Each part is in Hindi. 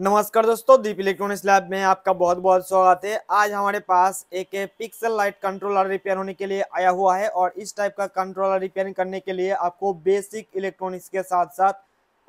नमस्कार दोस्तों दीप इलेक्ट्रॉनिक्स लैब में आपका बहुत बहुत स्वागत है आज हमारे पास एक पिक्सल लाइट कंट्रोलर रिपेयर होने के लिए आया हुआ है और इस टाइप का कंट्रोलर रिपेयरिंग करने के लिए आपको बेसिक इलेक्ट्रॉनिक्स के साथ साथ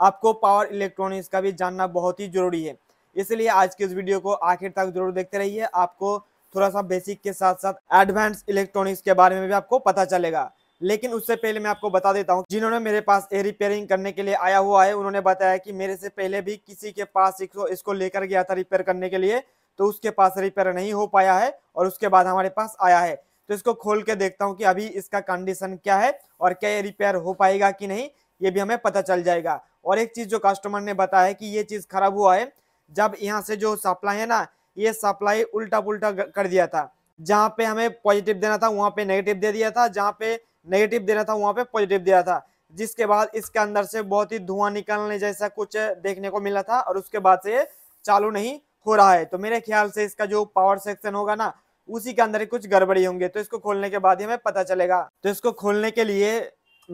आपको पावर इलेक्ट्रॉनिक्स का भी जानना बहुत ही जरूरी है इसलिए आज की इस वीडियो को आखिर तक जरूर देखते रहिए आपको थोड़ा सा बेसिक के साथ साथ एडवांस इलेक्ट्रॉनिक्स के बारे में भी आपको पता चलेगा लेकिन उससे पहले मैं आपको बता देता हूँ जिन्होंने मेरे पास ए रिपेयरिंग करने के लिए आया हुआ है उन्होंने बताया कि मेरे से पहले भी किसी के पास इसको लेकर गया था रिपेयर करने के लिए तो उसके पास रिपेयर नहीं हो पाया है और उसके बाद हमारे पास आया है तो इसको खोल के देखता हूँ कि अभी इसका कंडीशन क्या है और क्या ये रिपेयर हो पाएगा कि नहीं ये भी हमें पता चल जाएगा और एक चीज़ जो कस्टमर ने बताया है कि ये चीज़ खराब हुआ है जब यहाँ से जो सप्लाई है ना ये सप्लाई उल्टा पुलटा कर दिया था जहाँ पे हमें पॉजिटिव देना था वहाँ पे नेगेटिव दे दिया था जहाँ पे नेगेटिव दे रहा था वहां पे पॉजिटिव दे रहा था जिसके बाद इसके अंदर से बहुत ही धुआं निकलने जैसा कुछ देखने को मिला था और उसके बाद से ये चालू नहीं हो रहा है तो मेरे ख्याल से इसका जो पावर सेक्शन होगा ना उसी के अंदर कुछ गड़बड़ी होंगे तो इसको खोलने के बाद ही हमें पता चलेगा तो इसको खोलने के लिए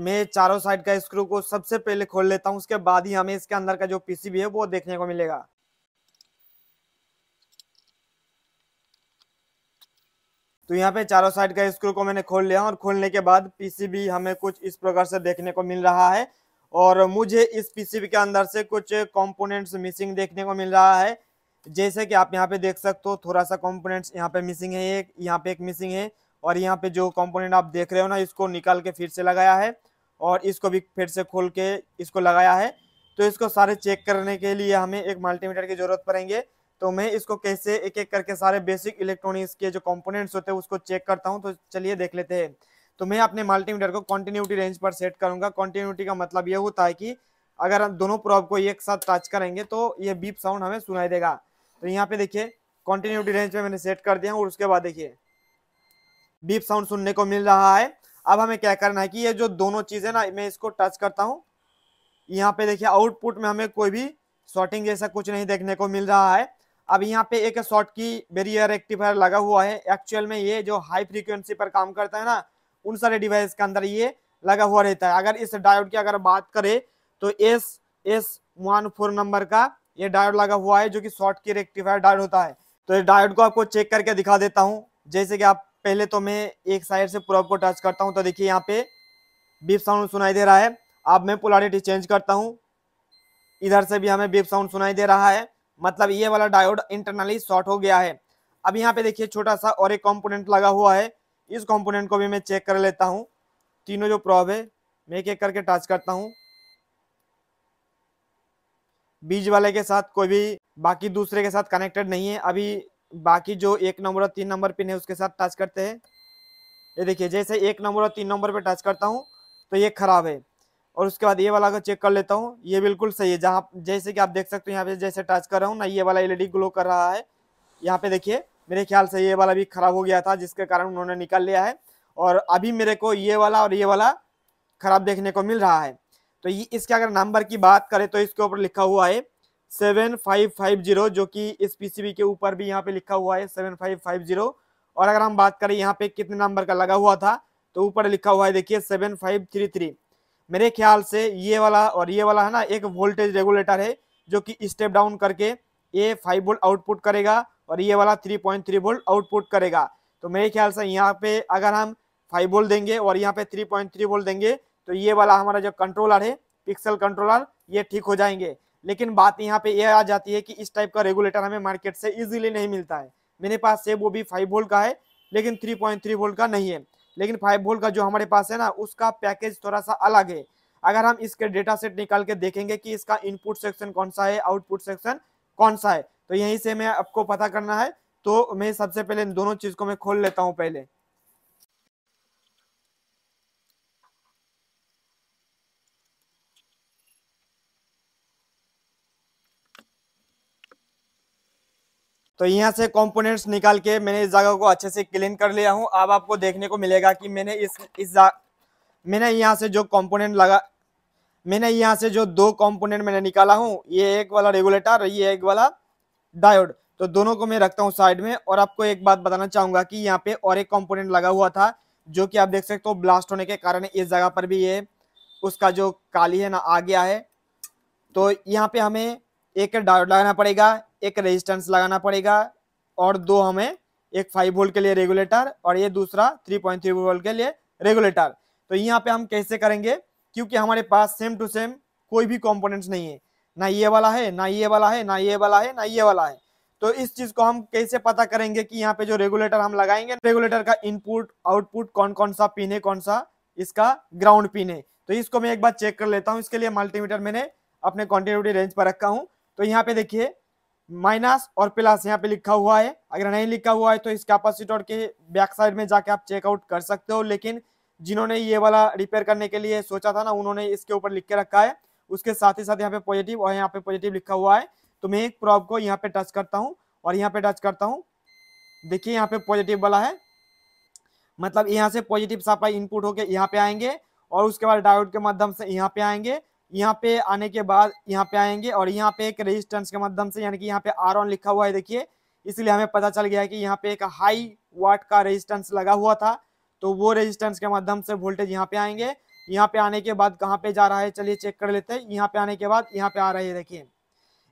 मैं चारों साइड का स्क्रू को सबसे पहले खोल लेता हूँ उसके बाद ही हमें इसके अंदर का जो पीसीबी है वो देखने को मिलेगा तो यहाँ पे चारों साइड का स्क्रू को मैंने खोल लिया और खोलने के बाद पीसीबी हमें कुछ इस प्रकार से देखने को मिल रहा है और मुझे इस पीसीबी के अंदर से कुछ कंपोनेंट्स मिसिंग देखने को मिल रहा है जैसे कि आप यहाँ पे देख सकते हो थोड़ा सा कंपोनेंट्स यहाँ पे मिसिंग है एक यहाँ पे एक मिसिंग है और यहाँ पे जो कॉम्पोनेंट आप देख रहे हो ना इसको निकाल के फिर से लगाया है और इसको भी फिर से खोल के इसको लगाया है तो इसको सारे चेक करने के लिए हमें एक मल्टीमीटर की ज़रूरत पड़ेंगे तो मैं इसको कैसे एक एक करके सारे बेसिक इलेक्ट्रॉनिक्स के जो कंपोनेंट्स होते हैं उसको चेक करता हूँ तो चलिए देख लेते हैं तो मैं अपने मल्टीमीटर को कॉन्टिन्यूटी रेंज पर सेट करूंगा कॉन्टिन्यूटी का मतलब यह होता है कि अगर हम दोनों प्रॉब को एक साथ टच करेंगे तो ये बीप साउंड हमें सुनाई देगा तो यहाँ पे देखिए कॉन्टिन्यूटी रेंज में मैंने सेट कर दिया और उसके बाद देखिए बीप साउंड सुनने को मिल रहा है अब हमें क्या करना है कि ये जो दोनों चीज़ें ना मैं इसको टच करता हूँ यहाँ पे देखिए आउटपुट में हमें कोई भी शॉर्टिंग जैसा कुछ नहीं देखने को मिल रहा है अब यहाँ पे एक शॉर्ट की बेरियर एक्टिफायर लगा हुआ है एक्चुअल में ये जो हाई फ्रीक्वेंसी पर काम करता है ना उन सारे डिवाइस के अंदर ये लगा हुआ रहता है अगर इस डायोड की अगर बात करें तो S S one four number का ये डायोड लगा हुआ है जो कि शॉर्ट की रेक्टिफायर डायोड होता है तो इस डायोड को आपको चेक करके दिखा देता हूँ जैसे कि आप पहले तो मैं एक साइड से पूरा को टच करता हूँ तो देखिए यहाँ पे बीप साउंड सुनाई दे रहा है अब मैं पोलारिटी चेंज करता हूँ इधर से भी हमें बीप साउंड सुनाई दे रहा है मतलब ये वाला डायोड इंटरनली शॉर्ट हो गया है अब यहाँ पे देखिए छोटा सा और एक कॉम्पोनेंट लगा हुआ है इस कॉम्पोनेंट को भी मैं चेक कर लेता हूँ तीनों जो प्रॉब है मैं एक एक करके टच करता हूँ बीज वाले के साथ कोई भी बाकी दूसरे के साथ कनेक्टेड नहीं है अभी बाकी जो एक नंबर और तीन नंबर पिन है उसके साथ टच करते हैं ये देखिए जैसे एक नंबर और तीन नंबर पे टच करता हूँ तो ये खराब है और उसके बाद ये वाला अगर चेक कर लेता हूँ ये बिल्कुल सही है जहाँ जैसे कि आप देख सकते हो यहाँ पे जैसे टच कर रहा हूँ ना ये वाला एलईडी ग्लो कर रहा है यहाँ पे देखिए मेरे ख्याल से ये वाला भी खराब हो गया था जिसके कारण उन्होंने निकाल लिया है और अभी मेरे को ये वाला और ये वाला खराब देखने को मिल रहा है तो ये इसके अगर नंबर की बात करें तो इसके ऊपर लिखा हुआ है सेवन फाइव फाइव जीरो जो कि इस पीसीबी के ऊपर भी यहाँ पे लिखा हुआ है सेवन फाइव फाइव जीरो और अगर हम बात करें यहाँ पे कितने नंबर का लगा हुआ था तो ऊपर लिखा हुआ है देखिए सेवन फाइव थ्री थ्री मेरे ख्याल से ये वाला और ये वाला है ना एक वोल्टेज रेगुलेटर है जो कि स्टेप डाउन करके ये फाइव वोल्ट आउटपुट करेगा और ये वाला three point three volt output करेगा तो मेरे ख्याल से यहाँ पे अगर हम फाइव वोल्ट देंगे और यहाँ पे थ्री पॉइंट थ्री वोल्ट देंगे तो ये वाला हमारा जो कंट्रोलर है पिक्सल कंट्रोलर ये ठीक हो जाएंगे लेकिन बात यहाँ पे ये आ जाती है कि इस टाइप का रेगुलेटर हमें मार्केट से इजिली नहीं मिलता है मेरे पास से वो भी फाइव वोल्ट का है लेकिन थ्री पॉइंट थ्री वोल्ट का नहीं है लेकिन फाइव वोल्ट का जो हमारे पास है ना उसका पैकेज थोड़ा सा अलग है अगर हम इसके डेटा सेट निकाल के देखेंगे कि इसका इनपुट सेक्शन कौन सा है आउटपुट सेक्शन कौन सा है तो यहीं से मैं आपको पता करना है तो मैं सबसे पहले इन दोनों चीज़ को मैं खोल लेता हूँ पहले तो यहाँ से कंपोनेंट्स निकाल के मैंने इस जगह को अच्छे से क्लीन कर लिया हूँ अब आपको देखने को मिलेगा कि मैंने इस इस मैंने यहाँ से जो कंपोनेंट लगा मैंने यहाँ से जो दो कंपोनेंट मैंने निकाला हूँ ये एक वाला रेगुलेटर ये एक वाला डायोड तो दोनों को मैं रखता हूँ साइड में और आपको एक बात बताना चाहूंगा कि यहाँ पे और एक कॉम्पोनेंट लगा हुआ था जो कि आप देख सकते हो ब्लास्ट होने के कारण इस जगह पर भी ये उसका जो काली है ना आ गया है तो यहाँ पे हमें एक डायोड लगाना पड़ेगा एक रेजिस्टेंस लगाना पड़ेगा और दो हमें एक फाइव वोल्ट के लिए रेगुलेटर और ये दूसरा थ्री पॉइंट थ्री वोल्ट के लिए रेगुलेटर तो यहाँ पे हम कैसे करेंगे क्योंकि हमारे पास सेम टू सेम कोई भी कॉम्पोनेंट्स नहीं है ना ये वाला है ना ये वाला है ना ये वाला है ना ये वाला है तो इस चीज को हम कैसे पता करेंगे कि यहाँ पे जो रेगुलेटर हम लगाएंगे रेगुलेटर का इनपुट आउटपुट कौन कौन सा पिन है कौन सा इसका ग्राउंड पिन है तो इसको मैं एक बार चेक कर लेता हूँ इसके लिए मल्टीमीटर मैंने अपने कॉन्टिन्यूटी रेंज पर रखा हूँ तो यहाँ पे देखिए माइनस और प्लस यहाँ पे लिखा हुआ है अगर नहीं लिखा हुआ है तो इस कैपेसिटर के बैक साइड में जाके आप चेकआउट कर सकते हो लेकिन जिन्होंने ये वाला रिपेयर करने के लिए सोचा था ना उन्होंने इसके ऊपर लिख के रखा है उसके साथ ही साथ यहाँ पे पॉजिटिव और यहाँ पे पॉजिटिव लिखा हुआ है तो मैं एक प्रॉब को यहाँ पे टच करता हूँ और यहाँ पे टच करता हूँ देखिए यहाँ पे पॉजिटिव वाला है मतलब यहाँ से पॉजिटिव सप्लाई इनपुट होके यहाँ पे आएंगे और उसके बाद डायोड के माध्यम से यहाँ पे आएंगे यहाँ पे आने के बाद यहाँ पे आएंगे और यहाँ पे एक रेजिस्टेंस के माध्यम से यानी कि यहाँ पे आर ऑन लिखा हुआ है देखिए इसलिए हमें पता चल गया कि यहाँ पे एक हाई वाट का रेजिस्टेंस लगा हुआ था तो वो रेजिस्टेंस के माध्यम से वोल्टेज यहाँ पे आएंगे यहाँ पे आने के बाद कहाँ पे जा रहा है चलिए चेक कर लेते हैं यहाँ पे आने के बाद यहाँ पे आ रहा है देखिए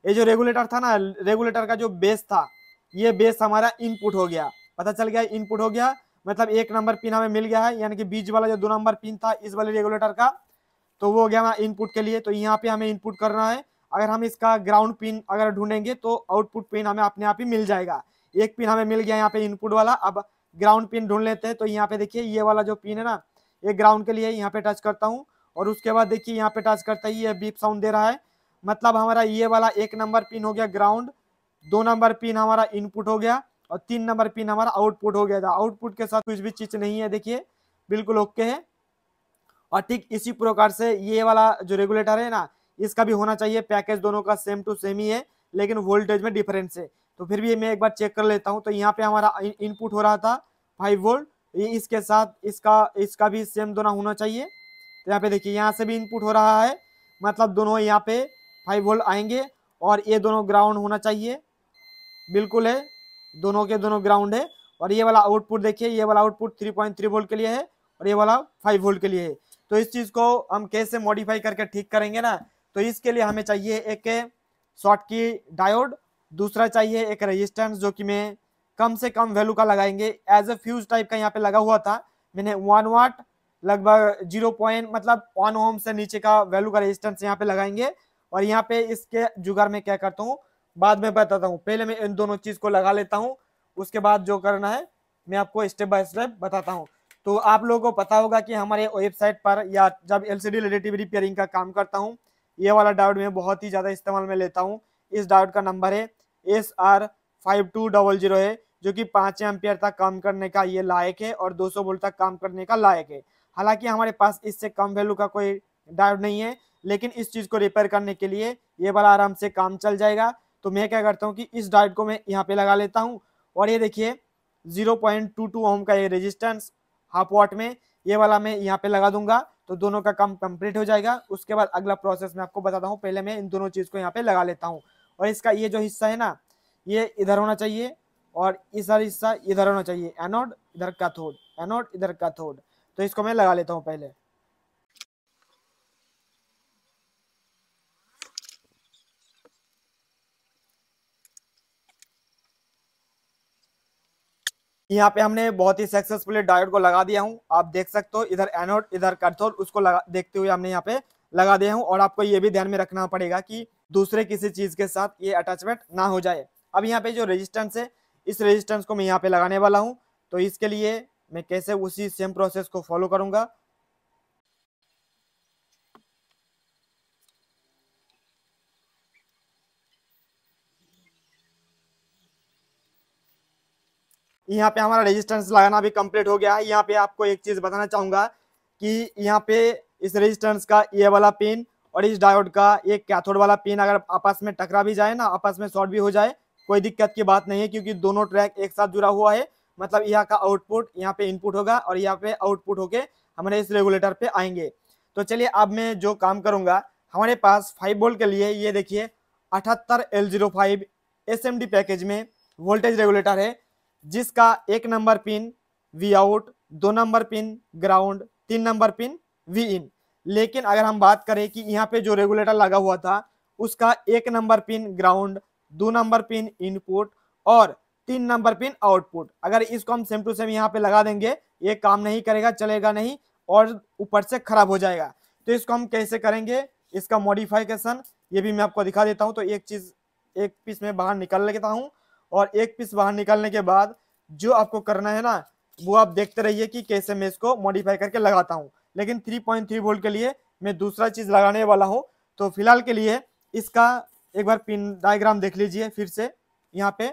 ये जो रेगुलेटर था ना रेगुलेटर का जो बेस था ये बेस हमारा इनपुट हो गया पता चल गया इनपुट हो गया मतलब एक नंबर पिन हमें मिल गया है यानी कि बीच वाला जो दो नंबर पिन था इस वाले रेगुलेटर का तो वो हो गया हमारा इनपुट के लिए तो यहाँ पे हमें इनपुट करना है अगर हम इसका ग्राउंड पिन अगर ढूंढेंगे तो आउटपुट पिन हमें अपने आप ही मिल जाएगा एक पिन हमें मिल गया यहाँ पे इनपुट वाला अब ग्राउंड पिन ढूंढ लेते हैं तो यहाँ पे देखिए ये वाला जो पिन है ना ये ग्राउंड के लिए यहाँ पे टच करता हूँ और उसके बाद देखिए यहाँ पे टच करता ही ये बीप साउंड दे रहा है मतलब हमारा ये वाला एक नंबर पिन हो गया ग्राउंड दो नंबर पिन हमारा इनपुट हो गया और तीन नंबर पिन हमारा आउटपुट हो गया था आउटपुट के साथ कुछ भी चीज नहीं है देखिए बिल्कुल ओके है और ठीक इसी प्रकार से ये वाला जो रेगुलेटर है ना इसका भी होना चाहिए पैकेज दोनों का सेम टू सेम ही है लेकिन वोल्टेज में डिफरेंस है तो फिर भी मैं एक बार चेक कर लेता हूँ तो यहाँ पे हमारा इनपुट हो रहा था फाइव वोल्ट इसके साथ इसका इसका भी सेम दोनों होना चाहिए तो यहाँ पे देखिए यहाँ से भी इनपुट हो रहा है मतलब दोनों यहाँ पे फाइव वोल्ट आएंगे और ये दोनों ग्राउंड होना चाहिए बिल्कुल है दोनों के दोनों ग्राउंड है और ये वाला आउटपुट देखिए ये वाला output three point three volt के लिए है और ये वाला फाइव वोल्ट के लिए है तो इस चीज़ को हम कैसे मॉडिफाई करके ठीक करेंगे ना तो इसके लिए हमें चाहिए एक शॉर्ट की डायोड दूसरा चाहिए एक रेजिस्टेंस जो कि मैं कम से कम वैल्यू का लगाएंगे एज ए फ्यूज टाइप का यहाँ पे लगा हुआ था मैंने वन वाट लगभग जीरो पॉइंट मतलब वन होम से नीचे का वैल्यू का रेजिस्टेंस यहाँ पे लगाएंगे और यहाँ पे इसके जुगाड़ में क्या करता हूँ बाद में बताता हूँ पहले मैं इन दोनों चीज़ को लगा लेता हूँ उसके बाद जो करना है मैं आपको स्टेप बाय स्टेप बताता हूँ तो आप लोगों को पता होगा कि हमारे वेबसाइट पर या जब एलसीडी रिलेटिव रिपेयरिंग का काम करता हूँ ये वाला डाउट मैं बहुत ही ज़्यादा इस्तेमाल में लेता हूँ इस डाउट का नंबर है S R five two double zero है जो कि पाँच एम्पियर तक काम करने का ये लायक है और दो सौ तक काम करने का लायक है हालांकि हमारे पास इससे कम वैल्यू का कोई डाउट नहीं है लेकिन इस चीज़ को रिपेयर करने के लिए ये वाला आराम से काम चल जाएगा तो मैं क्या करता हूँ कि इस डाउट को मैं यहाँ पे लगा लेता हूँ और ये देखिए 0.22 ओम का ये रेजिस्टेंस हाफ वाट में ये वाला मैं यहाँ पे लगा दूंगा तो दोनों का काम कंप्लीट हो जाएगा उसके बाद अगला प्रोसेस मैं आपको बताता हूँ पहले मैं इन दोनों चीज़ को यहाँ पे लगा लेता हूँ और इसका ये जो हिस्सा है ना ये इधर होना चाहिए और इस हर हिस्सा इधर होना चाहिए एनोड इधर का थोड़ एनोड इधर का थोड तो इसको मैं लगा लेता हूँ पहले यहाँ पे हमने बहुत ही सक्सेसफुली डायोड को लगा दिया हूँ आप देख सकते हो इधर एनोड इधर कर्थोर उसको लगा देखते हुए हमने यहाँ पे लगा दिया हूँ और आपको ये भी ध्यान में रखना पड़ेगा कि दूसरे किसी चीज़ के साथ ये अटैचमेंट ना हो जाए अब यहाँ पे जो रेजिस्टेंस है इस रेजिस्टेंस को मैं यहाँ पे लगाने वाला हूँ तो इसके लिए मैं कैसे उसी सेम प्रोसेस को फॉलो करूँगा यहाँ पे हमारा रेजिस्टेंस लगाना भी कंप्लीट हो गया है यहाँ पे आपको एक चीज़ बताना चाहूंगा कि यहाँ पे इस रेजिस्टेंस का ये वाला पिन और इस डायोड का एक कैथोड वाला पिन अगर आपस में टकरा भी जाए ना आपस में शॉर्ट भी हो जाए कोई दिक्कत की बात नहीं है क्योंकि दोनों ट्रैक एक साथ जुड़ा हुआ है मतलब यहाँ का आउटपुट यहाँ पे इनपुट होगा और यहाँ पे आउटपुट होके हमारे इस रेगुलेटर पे आएंगे तो चलिए अब मैं जो काम करूँगा हमारे पास फाइव बोल्ट के लिए ये देखिए अठहत्तर L zero five S M D package में वोल्टेज रेगुलेटर है जिसका एक नंबर पिन वी आउट दो नंबर पिन ग्राउंड तीन नंबर पिन वी इन लेकिन अगर हम बात करें कि यहाँ पे जो रेगुलेटर लगा हुआ था उसका एक नंबर पिन ग्राउंड दो नंबर पिन इनपुट और तीन नंबर पिन आउटपुट अगर इसको हम सेम टू सेम यहाँ पे लगा देंगे ये काम नहीं करेगा चलेगा नहीं और ऊपर से खराब हो जाएगा तो इसको हम कैसे करेंगे इसका मॉडिफिकेशन ये भी मैं आपको दिखा देता हूँ तो एक चीज़ एक पीस में बाहर निकाल लेता हूँ और एक पीस बाहर निकालने के बाद जो आपको करना है ना वो आप देखते रहिए कि कैसे मैं इसको मॉडिफाई करके लगाता हूँ लेकिन 3.3 वोल्ट के लिए मैं दूसरा चीज़ लगाने वाला हूँ तो फिलहाल के लिए इसका एक बार पिन डायग्राम देख लीजिए फिर से यहाँ पे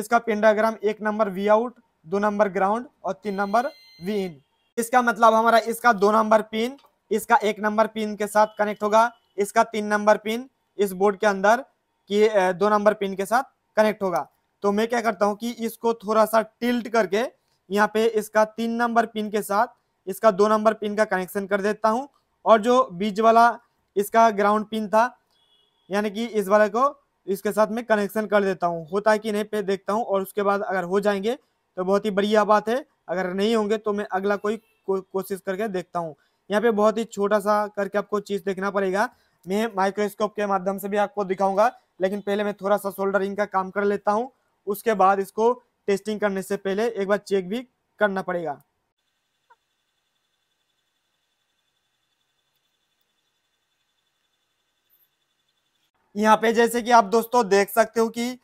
इसका पिन डायग्राम एक नंबर वी आउट दो नंबर ग्राउंड और तीन नंबर वी इन इसका मतलब हमारा इसका दो नंबर पिन इसका एक नंबर पिन के साथ कनेक्ट होगा इसका तीन नंबर पिन इस बोर्ड के अंदर की दो नंबर पिन के साथ कनेक्ट होगा तो मैं क्या करता हूँ कि इसको थोड़ा सा टिल्ट करके यहाँ पे इसका तीन नंबर पिन के साथ इसका दो नंबर पिन का कनेक्शन कर देता हूँ और जो बीच वाला इसका ग्राउंड पिन था यानी कि इस वाले को इसके साथ मैं कनेक्शन कर देता हूँ होता है कि नहीं पे देखता हूँ और उसके बाद अगर हो जाएंगे तो बहुत ही बढ़िया बात है अगर नहीं होंगे तो मैं अगला कोई को, कोशिश करके देखता हूँ यहाँ पे बहुत ही छोटा सा करके आपको चीज़ देखना पड़ेगा मैं माइक्रोस्कोप के माध्यम से भी आपको दिखाऊंगा लेकिन पहले मैं थोड़ा सा सोल्डरिंग का काम कर लेता हूँ उसके बाद इसको टेस्टिंग करने से पहले एक बार चेक भी करना पड़ेगा यहाँ पे जैसे कि आप दोस्तों देख सकते हो कि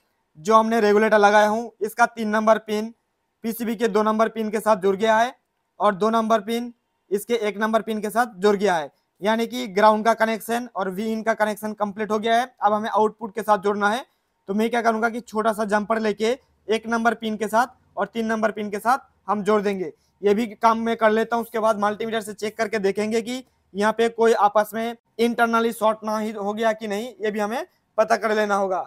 जो हमने रेगुलेटर लगाया हूँ इसका तीन नंबर पिन पीसीबी के दो नंबर पिन के साथ जुड़ गया है और दो नंबर पिन इसके एक नंबर पिन के साथ जुड़ गया है यानी कि ग्राउंड का कनेक्शन और वी इन का कनेक्शन कंप्लीट हो गया है अब हमें आउटपुट के साथ जुड़ना है तो मैं क्या करूंगा कि छोटा सा जंपर लेके एक नंबर पिन के साथ और तीन नंबर पिन के साथ हम जोड़ देंगे ये भी काम मैं कर लेता हूँ उसके बाद मल्टीमीटर से चेक करके देखेंगे कि यहाँ पे कोई आपस में इंटरनली शॉर्ट ना ही हो गया कि नहीं ये भी हमें पता कर लेना होगा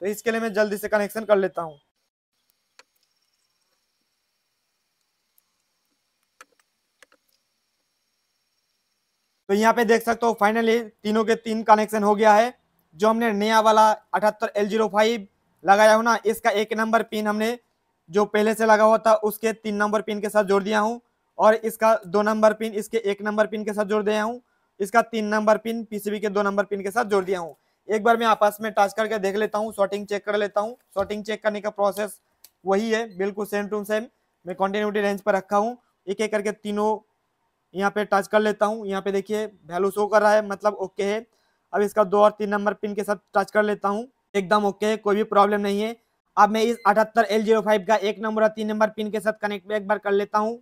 तो इसके लिए मैं जल्दी से कनेक्शन कर लेता हूँ तो यहाँ पे देख सकते हो फाइनली तीनों के तीन कनेक्शन हो गया है जो हमने नया वाला अठहत्तर एल जीरो फाइव लगाया हो ना इसका एक नंबर पिन हमने जो पहले से लगा हुआ था उसके तीन नंबर पिन के साथ जोड़ दिया हूँ और इसका दो नंबर पिन इसके एक नंबर पिन के साथ जोड़ दिया हूँ इसका तीन नंबर पिन पीसीबी के दो नंबर पिन के साथ जोड़ दिया हूँ एक बार मैं आपस में टच करके देख लेता हूँ शॉर्टिंग चेक कर लेता हूँ शॉर्टिंग चेक करने का प्रोसेस वही है बिल्कुल सेम टू सेम मैं कॉन्टिन्यूटी रेंज पर रखा हूँ एक एक करके तीनों यहाँ पे टच कर लेता हूँ यहाँ पे देखिए वैल्यू शो कर रहा है मतलब ओके है अब इसका दो और तीन नंबर पिन के साथ टच कर लेता हूँ एकदम ओके है कोई भी प्रॉब्लम नहीं है अब मैं इस अठहत्तर एल जीरो फाइव का एक नंबर और तीन नंबर पिन के साथ कनेक्ट एक बार कर लेता हूँ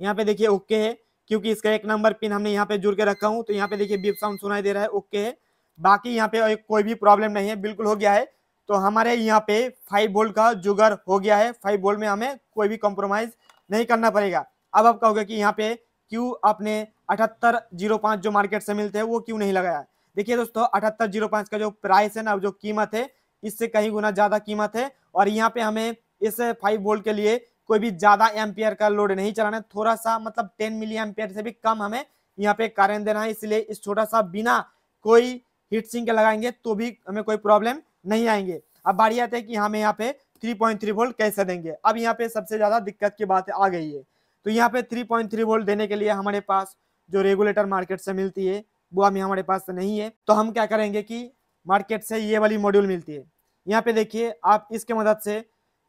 यहाँ पे देखिए ओके है क्योंकि इसका एक नंबर पिन हमने यहाँ पे जुड़ के रखा हूँ तो यहाँ पे देखिए बीप साउंड सुनाई दे रहा है ओके है बाकी यहाँ पे कोई भी प्रॉब्लम नहीं है बिल्कुल हो गया है तो हमारे यहाँ पे फाइव बोल्ट का जुगर हो गया है फाइव बोल्ट में हमें कोई भी कॉम्प्रोमाइज नहीं करना पड़ेगा अब आप कहोगे कि यहाँ पे क्यों आपने अठहत्तर जीरो पाँच जो मार्केट से मिलते हैं वो क्यों नहीं लगाया देखिए दोस्तों अठहत्तर जीरो पांच का जो प्राइस है ना जो कीमत है इससे कहीं गुना ज्यादा कीमत है और यहाँ पे हमें इस फाइव वोल्ट के लिए कोई भी ज्यादा एमपियर का लोड नहीं चलाना है थोड़ा सा मतलब टेन मिली एमपियर से भी कम हमें यहाँ पे कारण देना है इसलिए इस छोटा सा बिना कोई हीट सिंह के लगाएंगे तो भी हमें कोई प्रॉब्लम नहीं आएंगे अब बारी आते हैं कि हमें यहाँ पे 3.3 वोल्ट कैसे देंगे अब यहाँ पे सबसे ज्यादा दिक्कत की बात आ गई है तो यहाँ पे 3.3 वोल्ट देने के लिए हमारे पास जो रेगुलेटर मार्केट से मिलती है वो अभी हमारे पास नहीं है तो हम क्या करेंगे कि मार्केट से ये वाली मॉड्यूल मिलती है यहाँ पे देखिए आप इसके मदद से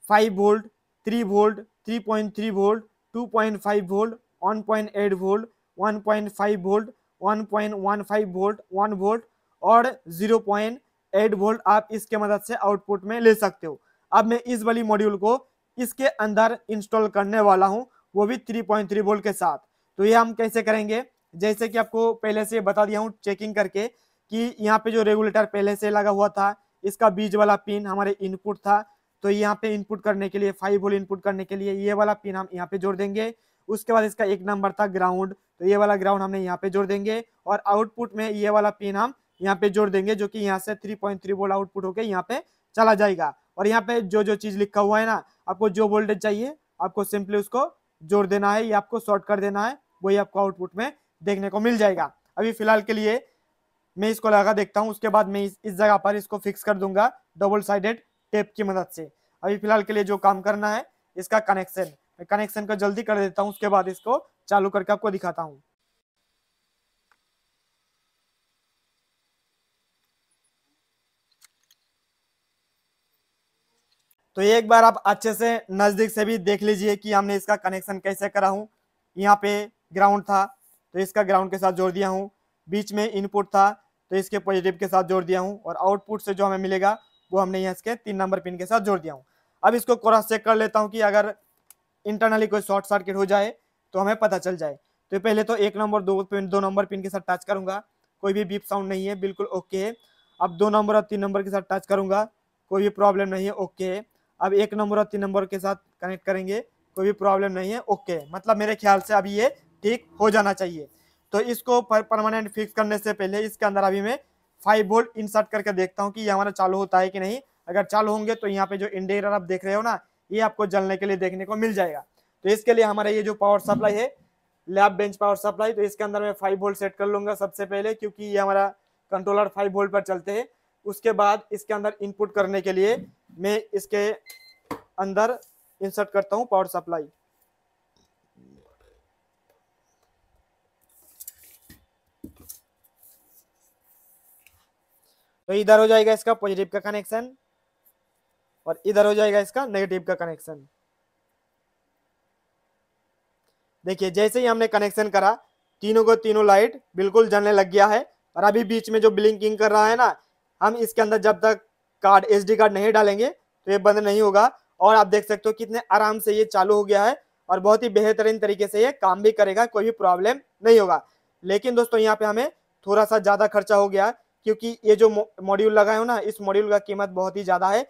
five volt three volt three point three volt two point five volt one point eight volt one point five volt one point one five volt one volt और जीरो पॉइंट एट वोल्ट आप इसके मदद से आउटपुट में ले सकते हो अब मैं इस वाली मॉड्यूल को इसके अंदर इंस्टॉल करने वाला हूँ वो भी थ्री पॉइंट थ्री वोल्ट के साथ तो ये हम कैसे करेंगे जैसे कि आपको पहले से बता दिया हूँ चेकिंग करके कि यहाँ पे जो रेगुलेटर पहले से लगा हुआ था इसका बीज वाला पिन हमारे इनपुट था तो यहाँ पे इनपुट करने के लिए फाइव होल इनपुट करने के लिए ये वाला पिन हम यहाँ पे जोड़ देंगे उसके बाद इसका एक नंबर था ग्राउंड तो ये वाला ग्राउंड हमने यहाँ पे जोड़ देंगे और आउटपुट में ये वाला पिन हम यहाँ पे जोड़ देंगे जो कि यहाँ से 3.3 पॉइंट वोल्ट आउटपुट होकर यहाँ पे चला जाएगा और यहाँ पे जो जो चीज लिखा हुआ है ना आपको जो वोल्टेज चाहिए आपको सिंपली उसको जोड़ देना है या आपको शॉर्ट कर देना है वही आपको आउटपुट में देखने को मिल जाएगा अभी फिलहाल के लिए मैं इसको लगा देखता हूँ उसके बाद मैं इस, इस जगह पर इसको फिक्स कर दूंगा डबल साइडेड टेप की मदद से अभी फिलहाल के लिए जो काम करना है इसका कनेक्शन मैं कनेक्शन को जल्दी कर देता हूँ उसके बाद इसको चालू करके आपको दिखाता हूँ तो एक बार आप अच्छे से नज़दीक से भी देख लीजिए कि हमने इसका कनेक्शन कैसे करा हूं यहाँ पे ग्राउंड था तो इसका ग्राउंड के साथ जोड़ दिया हूँ बीच में इनपुट था तो इसके पॉजिटिव के साथ जोड़ दिया हूँ और आउटपुट से जो हमें मिलेगा वो हमने यहाँ इसके तीन नंबर पिन के साथ जोड़ दिया हूँ अब इसको क्रॉस चेक कर लेता हूँ कि अगर इंटरनली कोई शॉर्ट सर्किट हो जाए तो हमें पता चल जाए तो पहले तो एक नंबर दो पिन दो नंबर पिन के साथ टच करूंगा कोई भी बीप साउंड नहीं है बिल्कुल ओके है अब दो नंबर और तीन नंबर के साथ टच करूंगा कोई भी प्रॉब्लम नहीं है ओके है अब एक नंबर और तीन नंबर के साथ कनेक्ट करेंगे कोई भी प्रॉब्लम नहीं है ओके मतलब मेरे ख्याल से अभी ये ठीक हो जाना चाहिए तो इसको परमानेंट फिक्स करने से पहले इसके अंदर अभी मैं फाइव बोल्ट इंसर्ट करके देखता हूँ कि ये हमारा चालू होता है कि नहीं अगर चालू होंगे तो यहाँ पे जो इंडिकेटर आप देख रहे हो ना ये आपको जलने के लिए देखने को मिल जाएगा तो इसके लिए हमारा ये जो पावर सप्लाई है लैब बेंच पावर सप्लाई तो इसके अंदर मैं फाइव बोल्ट सेट कर लूंगा सबसे पहले क्योंकि ये हमारा कंट्रोलर फाइव बोल्ट पर चलते हैं उसके बाद इसके अंदर इनपुट करने के लिए मैं इसके अंदर इंसर्ट करता हूँ पावर सप्लाई तो इधर हो जाएगा इसका पॉजिटिव का कनेक्शन और इधर हो जाएगा इसका नेगेटिव का कनेक्शन देखिए जैसे ही हमने कनेक्शन करा तीनों को तीनों लाइट बिल्कुल जलने लग गया है और अभी बीच में जो ब्लिंकिंग कर रहा है ना हम इसके अंदर जब तक कार्ड एस कार्ड नहीं डालेंगे तो ये बंद नहीं होगा और आप देख सकते हो कितने आराम से ये चालू हो गया है और बहुत ही बेहतरीन तरीके से ये काम भी करेगा कोई भी प्रॉब्लम नहीं होगा लेकिन दोस्तों यहाँ पे हमें थोड़ा सा ज़्यादा खर्चा हो गया क्योंकि ये जो मॉड्यूल लगाए हो ना इस मॉड्यूल का कीमत बहुत ही ज़्यादा है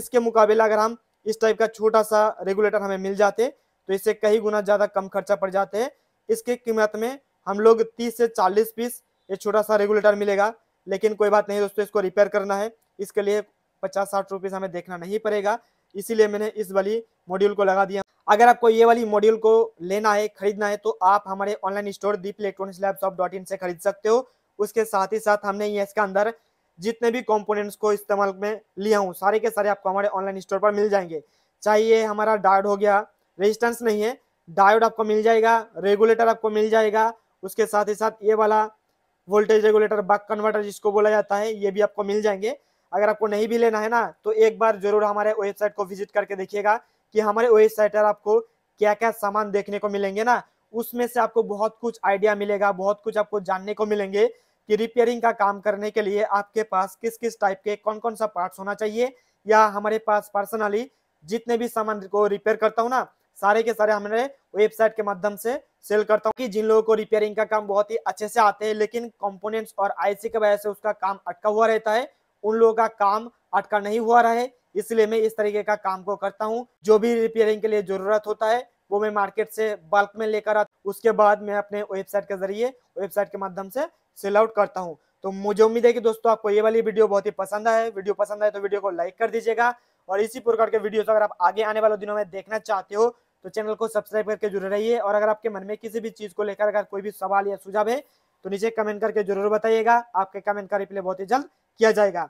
इसके मुकाबले अगर हम इस टाइप का छोटा सा रेगुलेटर हमें मिल जाते तो इससे कई गुना ज़्यादा कम खर्चा पड़ जाते हैं इसके कीमत में हम लोग तीस से चालीस पीस ये छोटा सा रेगुलेटर मिलेगा लेकिन कोई बात नहीं दोस्तों इसको रिपेयर करना है इसके लिए पचास साठ रुपीज़ हमें देखना नहीं पड़ेगा इसीलिए मैंने इस वाली मॉड्यूल को लगा दिया अगर आपको ये वाली मॉड्यूल को लेना है खरीदना है तो आप हमारे online store Deep electronics lab dot in से खरीद सकते हो उसके साथ ही साथ हमने ये इसके अंदर जितने भी कंपोनेंट्स को इस्तेमाल में लिया हूँ सारे के सारे आपको हमारे ऑनलाइन स्टोर पर मिल जाएंगे चाहे ये हमारा डायोड हो गया रेजिस्टेंस नहीं है डायोड आपको मिल जाएगा रेगुलेटर आपको मिल जाएगा उसके साथ ही साथ ये वाला वोल्टेज रेगुलेटर बक कन्वर्टर जिसको बोला जाता है ये भी आपको मिल जाएंगे अगर आपको नहीं भी लेना है ना तो एक बार जरूर हमारे वेबसाइट को विजिट करके देखिएगा कि हमारे वेबसाइट पर आपको क्या क्या सामान देखने को मिलेंगे ना उसमें से आपको बहुत कुछ आइडिया मिलेगा बहुत कुछ आपको जानने को मिलेंगे कि रिपेयरिंग का काम करने के लिए आपके पास किस किस टाइप के कौन कौन सा पार्ट्स होना चाहिए या हमारे पास पर्सनली जितने भी सामान को रिपेयर करता हूँ ना सारे के सारे हमारे वेबसाइट के माध्यम से सेल करता हूँ कि जिन लोगों को रिपेयरिंग का काम बहुत ही अच्छे से आते हैं लेकिन कंपोनेंट्स और आईसी की वजह से उसका काम अटका हुआ रहता है उन लोगों का काम अटका नहीं हुआ रहे इसलिए मैं इस तरीके का काम को करता हूँ जो भी रिपेयरिंग के लिए जरूरत होता है वो मैं मार्केट से बल्क में लेकर आता उसके बाद मैं अपने वेबसाइट के जरिए वेबसाइट के माध्यम से सेल आउट करता हूँ तो मुझे उम्मीद है कि दोस्तों आपको ये वाली वीडियो बहुत ही पसंद आए वीडियो पसंद आए तो वीडियो को लाइक कर दीजिएगा और इसी प्रकार के वीडियोस अगर आप आगे आने वाले दिनों में देखना चाहते हो तो चैनल को सब्सक्राइब करके जरूर रहिए और अगर आपके मन में किसी भी चीज़ को लेकर अगर कोई भी सवाल या सुझाव है तो नीचे कमेंट करके जरूर बताइएगा आपके कमेंट का रिप्लाई बहुत ही जल्द किया जाएगा